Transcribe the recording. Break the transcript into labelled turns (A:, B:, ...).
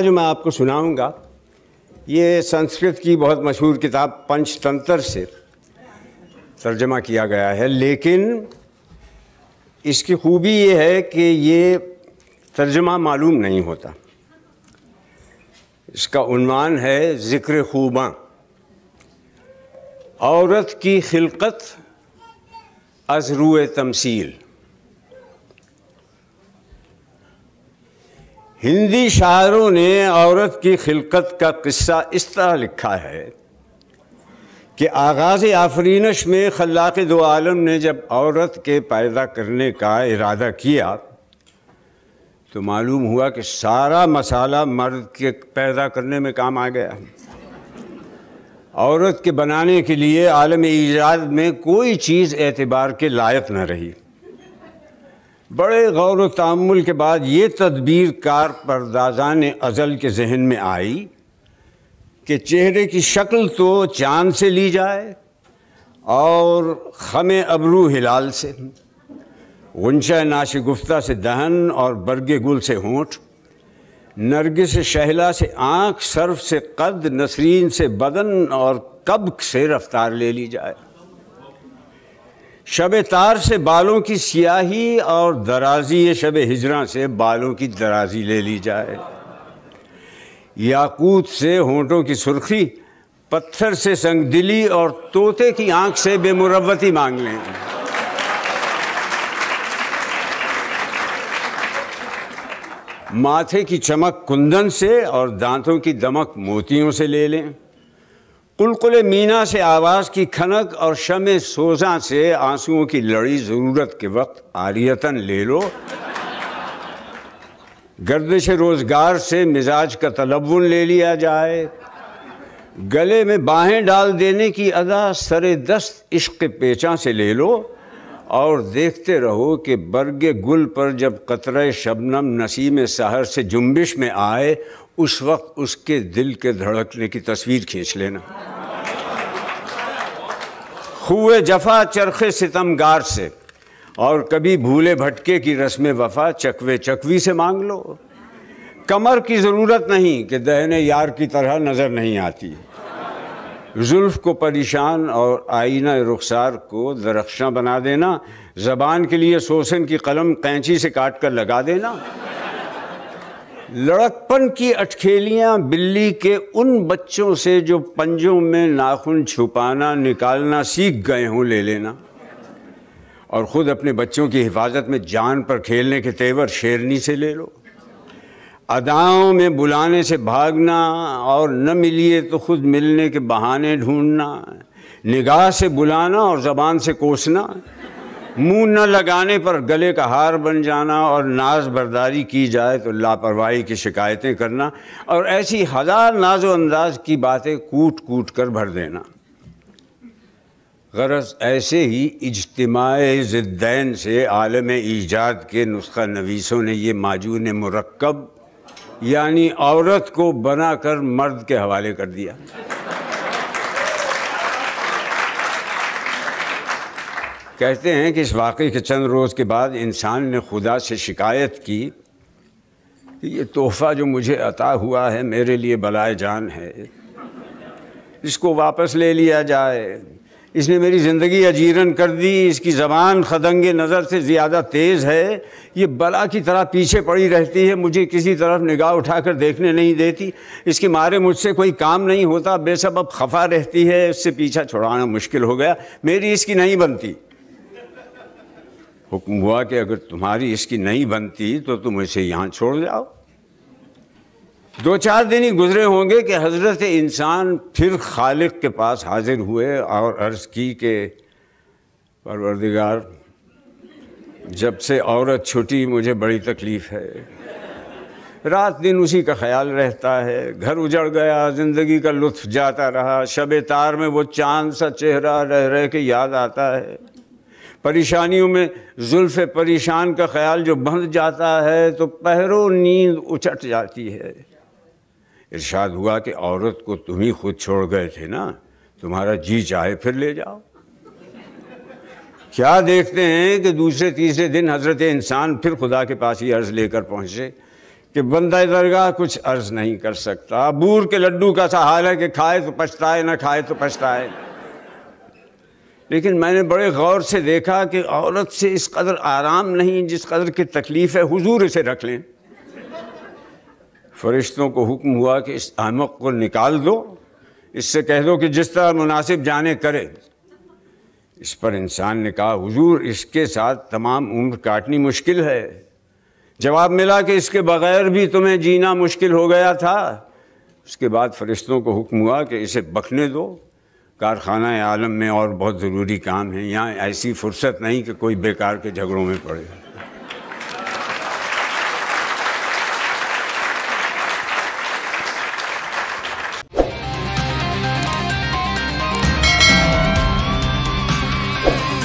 A: जो मैं आपको सुनाऊंगा ये संस्कृत की बहुत मशहूर किताब पंचतंत्र से तर्जमा किया गया है लेकिन इसकी खूबी ये है कि ये तर्जमा मालूम नहीं होता इसका उन्वान है ज़िक्र खूबा औरत की खिलकत अजरू तमसील हिंदी शायरों ने औरत की खिलकत का किस्सा इस तरह लिखा है कि आगाज़ आफरीनश में खलाक दो आलम ने जब औरत के पैदा करने का इरादा किया तो मालूम हुआ कि सारा मसाला मर्द के पैदा करने में काम आ गया औरत के बनाने के लिए आलम ईजाद में कोई चीज़ एतबार के लायक न रही बड़े गौर तामुल के बाद ये तदबीर कार परदादान अज़ल के जहन में आई कि चेहरे की शक्ल तो चाँद से ली जाए और खम अबरू हिलाल से गुंशा गुफ्ता से दहन और बरगे गुल से होंठ नरगिस शहला से आँख सर्फ से कद नसरीन से बदन और कब से रफ्तार ले ली जाए शब तार से बालों की सियाही और दराजी ये शब हिजरा से बालों की दराजी ले ली जाए याकूत से होंठों की सुर्खी पत्थर से संगदिली और तोते की आंख से बेमुरवती मांग लें माथे की चमक कुंदन से और दांतों की दमक मोतियों से ले लें कुलकुल मीना से आवाज़ की खनक और शम सोजा से आंसुओं की लड़ी ज़रूरत के वक्त आरियतन ले लो गर्दिश रोज़गार से मिजाज का तलवन ले लिया जाए गले में बाहें डाल देने की अदा सरे दस्त इश्क पेचा से ले लो और देखते रहो कि बर्ग गुल पर जब कतरे शबनम नसीम शहर से जुम्बिश में आए उस वक्त उसके दिल के धड़कने की तस्वीर खींच लेना हुए जफा चरखे सितम गार से और कभी भूले भटके की रस्म वफा चकवे चकवी से मांग लो कमर की ज़रूरत नहीं कि दहने यार की तरह नज़र नहीं आती जुल्फ़ को परेशान और आईना रुखसार को दरख्शा बना देना ज़बान के लिए सोसन की कलम कैंची से काट कर लगा देना लड़कपन की अटखेलियाँ बिल्ली के उन बच्चों से जो पंजों में नाखून छुपाना निकालना सीख गए हों ले लेना और ख़ुद अपने बच्चों की हिफाजत में जान पर खेलने के तेवर शेरनी से ले लो अदाओं में बुलाने से भागना और न मिलिए तो खुद मिलने के बहाने ढूंढना निगाह से बुलाना और ज़बान से कोसना मुंह न लगाने पर गले का हार बन जाना और नाज बर्दारी की जाए तो लापरवाही की शिकायतें करना और ऐसी हज़ार नाजो अंदाज की बातें कूट कूट कर भर देना गरज ऐसे ही इजतमाय ज़िद्दैन से आलम ईजाद के नुस्खा नवीसों ने ये माजून मरकब यानी औरत को बनाकर मर्द के हवाले कर दिया कहते हैं कि इस वाक़े के चंद रोज़ के बाद इंसान ने खुदा से शिकायत की कि ये तोहफ़ा जो मुझे अता हुआ है मेरे लिए बलाए जान है इसको वापस ले लिया जाए इसने मेरी ज़िंदगी अजीरन कर दी इसकी ज़बान खदंग नज़र से ज़्यादा तेज़ है ये बला की तरह पीछे पड़ी रहती है मुझे किसी तरफ निगाह उठाकर देखने नहीं देती इसके मारे मुझसे कोई काम नहीं होता बेसब अब खफा रहती है इससे पीछा छुड़ाना मुश्किल हो गया मेरी इसकी नहीं बनती हुक्म हुआ कि अगर तुम्हारी इसकी नहीं बनती तो तुम इसे यहाँ छोड़ जाओ दो चार दिन ही गुजरे होंगे कि हज़रत इंसान फिर खालिक के पास हाजिर हुए और अर्ज़ की के परवरदिगार जब से औरत छुटी मुझे बड़ी तकलीफ़ है रात दिन उसी का ख्याल रहता है घर उजड़ गया ज़िंदगी का लुत्फ जाता रहा शब तार में वो चांद सा चेहरा रह रह के याद आता है परेशानियों में जुल्फ़ परेशान का ख्याल जो बंध जाता है तो पहरों नींद उछट जाती है इर्शाद हुआ कि औरत को तुम ही खुद छोड़ गए थे ना तुम्हारा जी चाहे फिर ले जाओ क्या देखते हैं कि दूसरे तीसरे दिन हजरत इंसान फिर खुदा के पास ही अर्ज़ लेकर पहुंचे कि बंदा दरगाह कुछ अर्ज़ नहीं कर सकता बूर के लड्डू का सा हाल है कि खाए तो पछताए ना खाए तो पछताए लेकिन मैंने बड़े गौर से देखा कि औरत से इस कदर आराम नहीं जिस कदर की तकलीफ़ है हुजूर इसे रख लें फरिश्तों को हुक्म हुआ कि इस आमक को निकाल दो इससे कह दो कि जिस तरह मुनासिब जाने करे इस पर इंसान ने कहा हुजूर इसके साथ तमाम उम्र काटनी मुश्किल है जवाब मिला कि इसके बगैर भी तुम्हें जीना मुश्किल हो गया था उसके बाद फरिश्तों को हुक्म हुआ कि इसे बखने दो कारखाना आलम में और बहुत ज़रूरी काम है यहाँ ऐसी फुर्सत नहीं कि कोई बेकार के झगड़ों में पड़े